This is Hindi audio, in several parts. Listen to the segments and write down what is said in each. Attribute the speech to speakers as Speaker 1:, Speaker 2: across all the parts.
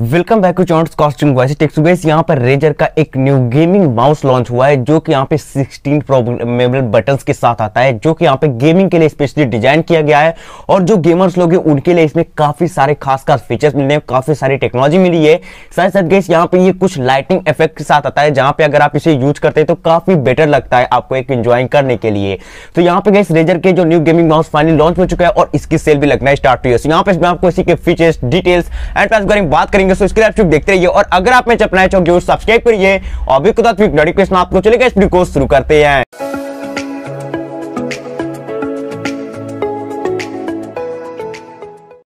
Speaker 1: welcome back to chants costume wise techs base यहाँ पर रेजर का एक न्यू गेमिंग माउस लॉन्च हुआ है जो कि यहाँ पे 16 प्रोग्रामेबल बटन्स के साथ आता है जो कि यहाँ पे गेमिंग के लिए स्पेशली डिजाइन किया गया है और जो गेमर्स लोग हैं उनके लिए इसमें काफी सारे खास खास फीचर्स मिले हैं काफी सारी टेक्नोलॉजी मिली है साथ साथ गैस यहाँ पे ये कुछ लाइटिंग इफेक्ट के साथ आता है जहाँ पे अगर आप इसे यूज करते हैं तो काफी बेटर लगता है आपको एक इंजॉइंग करने के लिए तो यहाँ पे गैस रेजर के जो new gaming mouse finally launch हो चुका है और इसकी सेल भी लगना है स्टार्ट है यहाँ पे आपको इसी के फीचर्स डिटेल्स एंड बात करेंगे करेंगे सो इसके लिए आप देखते रहिए और अगर आप मैं चपनाए चौक जरूर सब्सक्राइब करिए और अभी कुछ नोटिफिकेशन आपको चलेगा इस वीडियो को शुरू करते हैं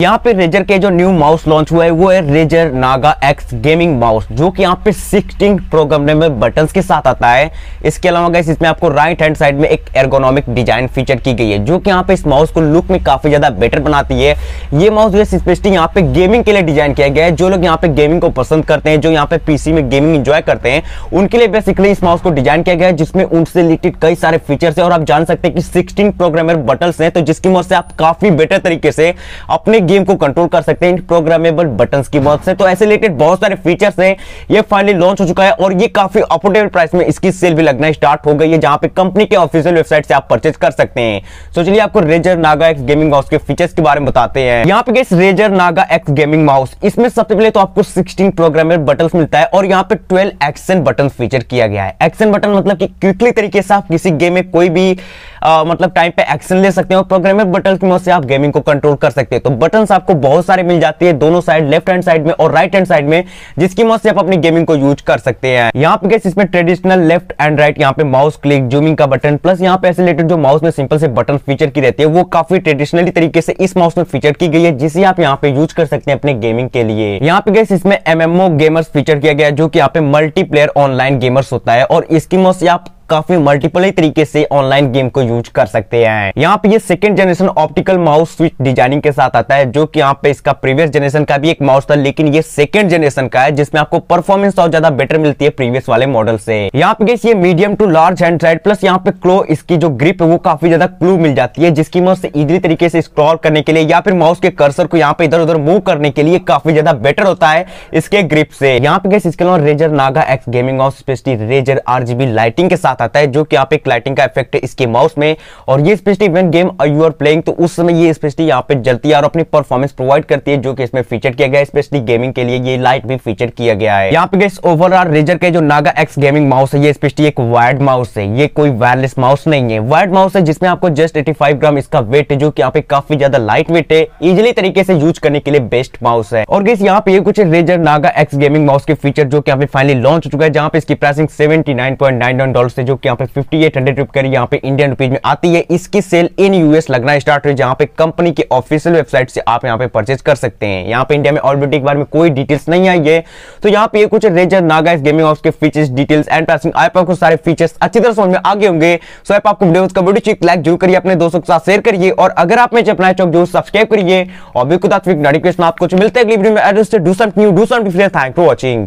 Speaker 1: यहाँ पे रेजर के जो न्यू माउस लॉन्च हुआ है वो है Razer Naga X gaming mouse जो कि यहाँ पे 16 प्रोग्राम में बटन्स के साथ आता है इसके अलावा गैस इसमें आपको राइट हैंड साइड में एक एर्गोनॉमिक डिजाइन फीचर की गई है जो कि यहाँ पे इस माउस को लुक में काफी ज्यादा बेटर बनाती है ये माउस जो है स्पेशली यहाँ पे गेमिंग के लिए डिजाइन किया गया है जो लोग यहाँ पे गेमिंग को पसंद करते हैं जो यहाँ पे पीसी में गेमिंग इंजॉय करते हैं उनके लिए बेसिकली इस माउस को डिजाइन किया गया है जिसमें उनसे रिलेटेड कई सारे फीचर्स है और आप जान सकते हैं कि सिक्सटीन प्रोग्रामर बटन्स हैं तो जिसकी मदद से आप काफी बेटर तरीके से अपने गेम को कंट्रोल कर सकते हैं प्रोग्रामेबल बटन की मदद से तो ऐसे रिलेटेड बहुत सारे फीचर्स हैं ये फाइनली लॉन्च हो चुका है और ये काफी अफोर्डेबल प्राइस में इसकी सेल भी लगना स्टार्ट हो गई है जहां पे कंपनी के ऑफिशियल वेबसाइट से आप परचेज कर सकते हैं तो चलिए आपको Razer Naga X gaming mouse के फीचर्स के बारे में बताते हैं यहाँ पे Razer Naga X gaming mouse इसमें सबसे पहले तो आपको 16 प्रोग्रामेबल बटन मिलता है और यहाँ पे 12 एक्शन बटन फीचर किया गया है एक्शन बटन मतलब कि क्विकली तरीके से आप किसी गेम में कोई भी आ, मतलब टाइम पे एक्शन ले सकते हो प्रोग्रामेबल बटन की मदद से आप गेमिंग को कंट्रोल कर सकते हो तो बटन आपको बहुत सारे मिल जाते हैं दोनों साइड लेफ्ट हैंड साइड में और राइट हैंड साइड में जिसकी मदद से आप अपनी गेमिंग को यूज कर सकते हैं यहाँ पे इसमें ट्रेडिशनल लेफ्ट एंड राइट यहाँ पे माउस क्लिक जूमिंग का बटन प्लस यहाँ पे ऐसे जो माउस में सिंपल से बटन फीचर की रहती है वो काफी ट्रेडिशनली तरीके से इस माउस में फीचर की गई है जिसे आप यहाँ पे यूज कर सकते हैं अपने गेमिंग के लिए यहाँ पे गैस इसमें एमएमओ गेमर्स फीचर किया गया जो कि यहाँ पे मल्टीप्लेयर ऑनलाइन गेमर्स होता है और इसकी मदद से आप काफी मल्टीपल ही तरीके से ऑनलाइन गेम को यूज कर सकते हैं यहाँ पे ये second generation optical mouse switch designing के साथ आता है जो कि यहाँ पे इसका प्रीवियस जनरेशन का भी एक माउस था लेकिन ये सेकंड जनरेशन का है जिसमें आपको परफॉर्मेंस और ज्यादा बेटर मिलती है प्रीवियस वाले मॉडल से यहाँ पे ये medium to large hand side plus यहाँ पे क्लो इसकी जो ग्रिप है वो काफी ज्यादा क्लू मिल जाती है जिसकी मैं उससे इजिली तरीके से स्क्रॉल करने के लिए या फिर माउस के कर्सर को यहाँ पे इधर उधर मूव करने के लिए काफी ज्यादा बेटर होता है इसके ग्रिप से यहाँ पे इसके अलावा Razer Naga X gaming of स्पेस्टी रेजर आरजीबी लाइटिंग के साथ साथ आता है जो कि यहाँ पे लाइटिंग का इफेक्ट है इसके माउस में और ये specially event game you are playing तो उस समय ये स्पेशली यहाँ पे जलती है और अपनी परफॉर्मेंस प्रोवाइड करती है जो कि इसमें फीचर किया गया है स्पेशली गेमिंग के लिए ये लाइट भी फीचर किया गया है यहाँ पे गैस ओवरऑल रेजर का जो नागा एक्स गेमिंग माउस है ये स्पेशली एक वायर्ड माउस है ये कोई वायरलेस माउस नहीं है वायर्ड माउस है जिसमें आपको जस्ट एटी ग्राम इसका वेट है जो की यहाँ पे काफी ज्यादा लाइट वेट है इजिली तरीके से यूज करने के लिए बेस्ट माउस है और गैस यहाँ पे कुछ Razer Naga X gaming mouse के फीचर जो कि यहाँ पे फाइनली लॉन्च हो चुका है जहाँ पे इसकी प्राइसिंग सेवेंटी डॉलर से जो कि यहाँ पे फिफ्टी 5800 रुपए करीब यहाँ पे इंडियन रुपीज में आती है इसकी सेल इन यूएस लगना स्टार्ट हुई जहाँ पे कंपनी के ऑफिशियल वेबसाइट से आप यहाँ पे परचेज कर सकते हैं यहाँ पे इंडिया में ऑलरेडी के बारे में कोई डिटेल्स नहीं आई है तो यहाँ पे कुछ रेजर नागा गेमिंग ऑफ के features details and pricing app आपको सारे फीचर्स अच्छी तरह समझ में आगे होंगे सो आप आपको वीडियो का वीडियो चीज लाइक जरूर करिए अपने दोस्तों के साथ शेयर करिए और अगर आप मेरे अपना चौक जो सब्सक्राइब करिए और बिल्कुल खुदा आपको मिलते हैं अगली वीडियो में address do some new do some thank for watching